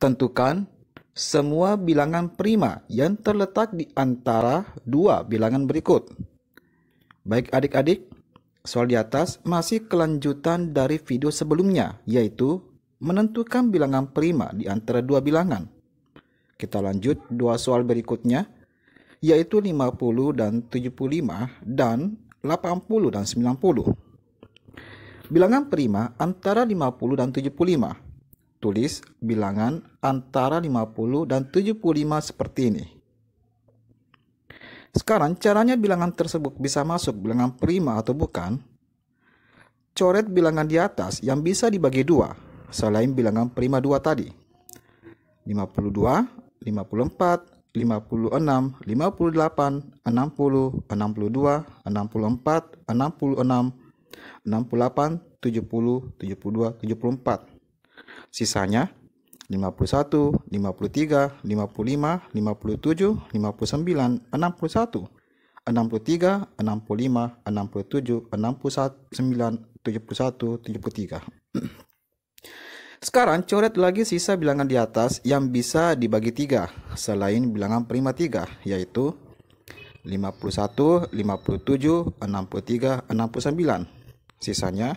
Tentukan semua bilangan prima yang terletak di antara dua bilangan berikut. Baik adik-adik, soal di atas masih kelanjutan dari video sebelumnya, yaitu menentukan bilangan prima di antara dua bilangan. Kita lanjut dua soal berikutnya, yaitu 50 dan 75 dan 80 dan 90. Bilangan prima antara 50 dan 75 Tulis bilangan antara 50 dan 75 seperti ini. Sekarang caranya bilangan tersebut bisa masuk bilangan prima atau bukan? Coret bilangan di atas yang bisa dibagi dua selain bilangan prima dua tadi. 52, 54, 56, 58, 60, 62, 64, 66, 68, 70, 72, 74. Sisanya 51, 53, 55, 57, 59, 61, 63, 65, 67, 69, 71, 71, 73. Sekarang coret lagi sisa bilangan di atas yang bisa dibagi tiga selain bilangan prima tiga yaitu 51, 57, 63, 69. Sisanya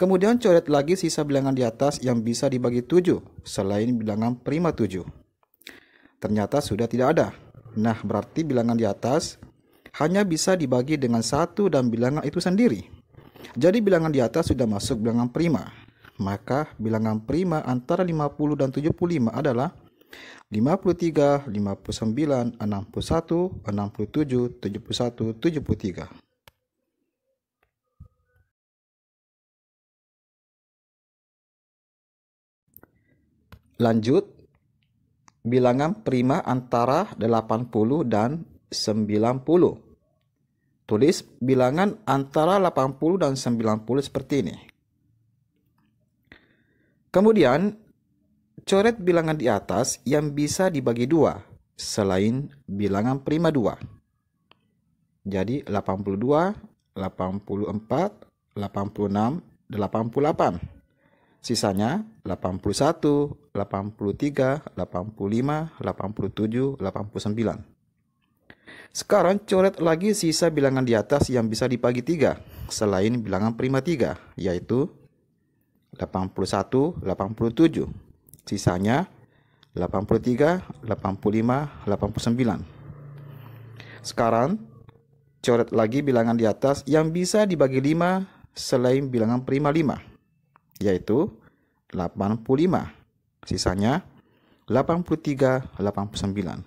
Kemudian coret lagi sisa bilangan di atas yang bisa dibagi 7 selain bilangan prima 7. Ternyata sudah tidak ada. Nah, berarti bilangan di atas hanya bisa dibagi dengan satu dan bilangan itu sendiri. Jadi bilangan di atas sudah masuk bilangan prima. Maka bilangan prima antara 50 dan 75 adalah 53, 59, 61, 67, 71, 73. Lanjut, bilangan prima antara 80 dan 90. Tulis bilangan antara 80 dan 90 seperti ini. Kemudian, coret bilangan di atas yang bisa dibagi dua selain bilangan prima dua. Jadi 82, 84, 86, 88. Sisanya 81, 83, 85, 87, 89. Sekarang coret lagi sisa bilangan di atas yang bisa dibagi 3 selain bilangan prima 3 yaitu 81, 87. Sisanya 83, 85, 89. Sekarang coret lagi bilangan di atas yang bisa dibagi 5 selain bilangan prima 5 yaitu 85. Sisanya 83, 89.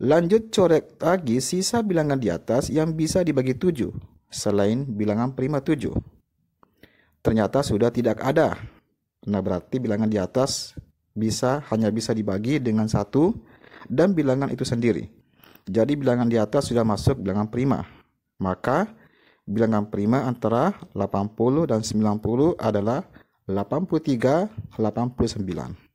Lanjut coret lagi sisa bilangan di atas yang bisa dibagi 7 selain bilangan prima 7. Ternyata sudah tidak ada. Nah, berarti bilangan di atas bisa hanya bisa dibagi dengan satu dan bilangan itu sendiri. Jadi bilangan di atas sudah masuk bilangan prima. Maka bilangan prima antara 80 dan 90 adalah 83, 89.